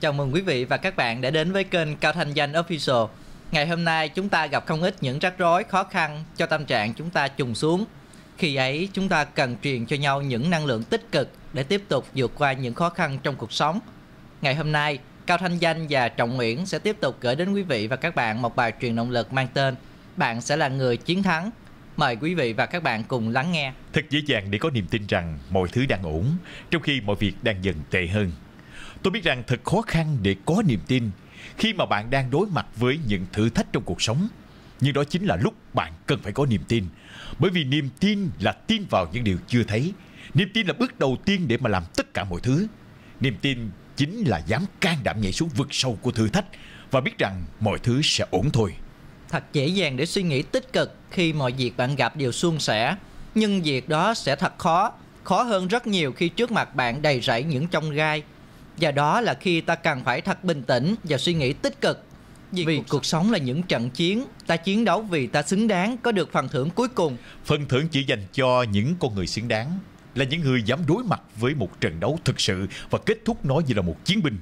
Chào mừng quý vị và các bạn đã đến với kênh Cao Thanh Danh Official. Ngày hôm nay chúng ta gặp không ít những rắc rối khó khăn cho tâm trạng chúng ta trùng xuống. Khi ấy chúng ta cần truyền cho nhau những năng lượng tích cực để tiếp tục vượt qua những khó khăn trong cuộc sống. Ngày hôm nay, Cao Thanh Danh và Trọng Nguyễn sẽ tiếp tục gửi đến quý vị và các bạn một bài truyền động lực mang tên Bạn sẽ là người chiến thắng Mời quý vị và các bạn cùng lắng nghe. Thật dễ dàng để có niềm tin rằng mọi thứ đang ổn, trong khi mọi việc đang dần tệ hơn. Tôi biết rằng thật khó khăn để có niềm tin khi mà bạn đang đối mặt với những thử thách trong cuộc sống. Nhưng đó chính là lúc bạn cần phải có niềm tin. Bởi vì niềm tin là tin vào những điều chưa thấy. Niềm tin là bước đầu tiên để mà làm tất cả mọi thứ. Niềm tin chính là dám can đảm nhảy xuống vực sâu của thử thách và biết rằng mọi thứ sẽ ổn thôi. Thật dễ dàng để suy nghĩ tích cực khi mọi việc bạn gặp đều suôn sẻ, nhưng việc đó sẽ thật khó, khó hơn rất nhiều khi trước mặt bạn đầy rẫy những trong gai và đó là khi ta cần phải thật bình tĩnh và suy nghĩ tích cực. Vì, vì cuộc, cuộc sống là những trận chiến, ta chiến đấu vì ta xứng đáng có được phần thưởng cuối cùng. Phần thưởng chỉ dành cho những con người xứng đáng, là những người dám đối mặt với một trận đấu thực sự và kết thúc nó như là một chiến binh.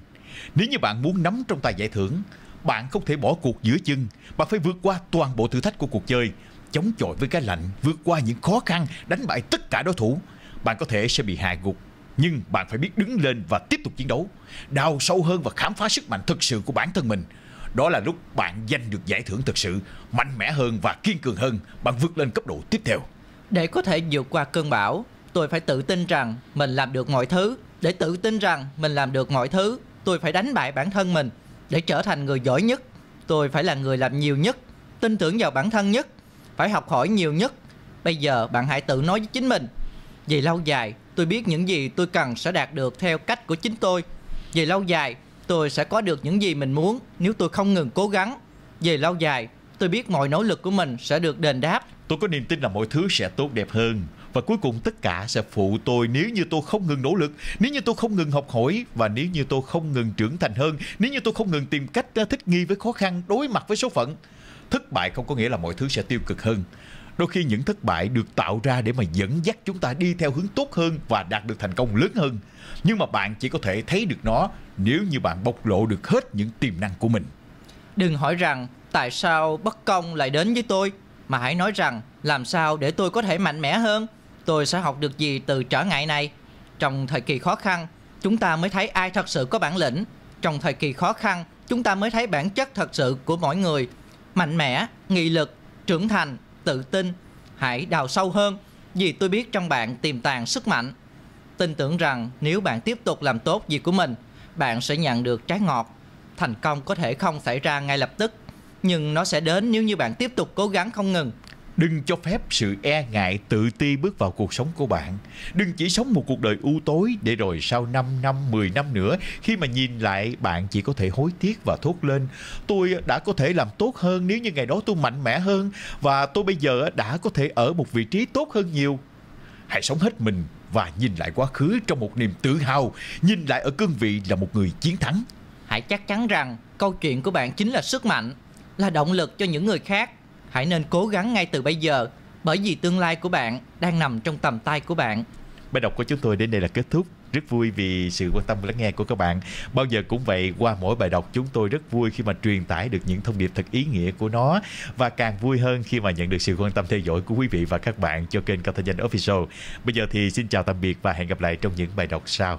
Nếu như bạn muốn nắm trong tay giải thưởng, bạn không thể bỏ cuộc giữa chừng, bạn phải vượt qua toàn bộ thử thách của cuộc chơi, chống chọi với cái lạnh, vượt qua những khó khăn, đánh bại tất cả đối thủ. Bạn có thể sẽ bị hạ gục nhưng bạn phải biết đứng lên và tiếp tục chiến đấu Đào sâu hơn và khám phá sức mạnh thực sự của bản thân mình Đó là lúc bạn giành được giải thưởng thực sự Mạnh mẽ hơn và kiên cường hơn Bạn vượt lên cấp độ tiếp theo Để có thể vượt qua cơn bão Tôi phải tự tin rằng mình làm được mọi thứ Để tự tin rằng mình làm được mọi thứ Tôi phải đánh bại bản thân mình Để trở thành người giỏi nhất Tôi phải là người làm nhiều nhất Tin tưởng vào bản thân nhất Phải học hỏi nhiều nhất Bây giờ bạn hãy tự nói với chính mình về lâu dài, tôi biết những gì tôi cần sẽ đạt được theo cách của chính tôi. Về lâu dài, tôi sẽ có được những gì mình muốn nếu tôi không ngừng cố gắng. Về lâu dài, tôi biết mọi nỗ lực của mình sẽ được đền đáp. Tôi có niềm tin là mọi thứ sẽ tốt đẹp hơn và cuối cùng tất cả sẽ phụ tôi nếu như tôi không ngừng nỗ lực, nếu như tôi không ngừng học hỏi và nếu như tôi không ngừng trưởng thành hơn, nếu như tôi không ngừng tìm cách thích nghi với khó khăn, đối mặt với số phận. Thất bại không có nghĩa là mọi thứ sẽ tiêu cực hơn đôi khi những thất bại được tạo ra để mà dẫn dắt chúng ta đi theo hướng tốt hơn và đạt được thành công lớn hơn nhưng mà bạn chỉ có thể thấy được nó nếu như bạn bộc lộ được hết những tiềm năng của mình đừng hỏi rằng tại sao bất công lại đến với tôi mà hãy nói rằng làm sao để tôi có thể mạnh mẽ hơn tôi sẽ học được gì từ trở ngại này trong thời kỳ khó khăn chúng ta mới thấy ai thật sự có bản lĩnh trong thời kỳ khó khăn chúng ta mới thấy bản chất thật sự của mỗi người mạnh mẽ nghị lực trưởng thành tự tin, hãy đào sâu hơn vì tôi biết trong bạn tiềm tàng sức mạnh. Tin tưởng rằng nếu bạn tiếp tục làm tốt việc của mình, bạn sẽ nhận được trái ngọt. Thành công có thể không xảy ra ngay lập tức, nhưng nó sẽ đến nếu như bạn tiếp tục cố gắng không ngừng. Đừng cho phép sự e ngại tự ti bước vào cuộc sống của bạn. Đừng chỉ sống một cuộc đời u tối để rồi sau 5 năm, 10 năm nữa khi mà nhìn lại bạn chỉ có thể hối tiếc và thốt lên tôi đã có thể làm tốt hơn nếu như ngày đó tôi mạnh mẽ hơn và tôi bây giờ đã có thể ở một vị trí tốt hơn nhiều. Hãy sống hết mình và nhìn lại quá khứ trong một niềm tự hào, nhìn lại ở cương vị là một người chiến thắng. Hãy chắc chắn rằng câu chuyện của bạn chính là sức mạnh, là động lực cho những người khác hãy nên cố gắng ngay từ bây giờ bởi vì tương lai của bạn đang nằm trong tầm tay của bạn. Bài đọc của chúng tôi đến đây là kết thúc rất vui vì sự quan tâm lắng nghe của các bạn bao giờ cũng vậy qua mỗi bài đọc chúng tôi rất vui khi mà truyền tải được những thông điệp thật ý nghĩa của nó và càng vui hơn khi mà nhận được sự quan tâm theo dõi của quý vị và các bạn cho kênh Cao Thanh Danh Official bây giờ thì xin chào tạm biệt và hẹn gặp lại trong những bài đọc sau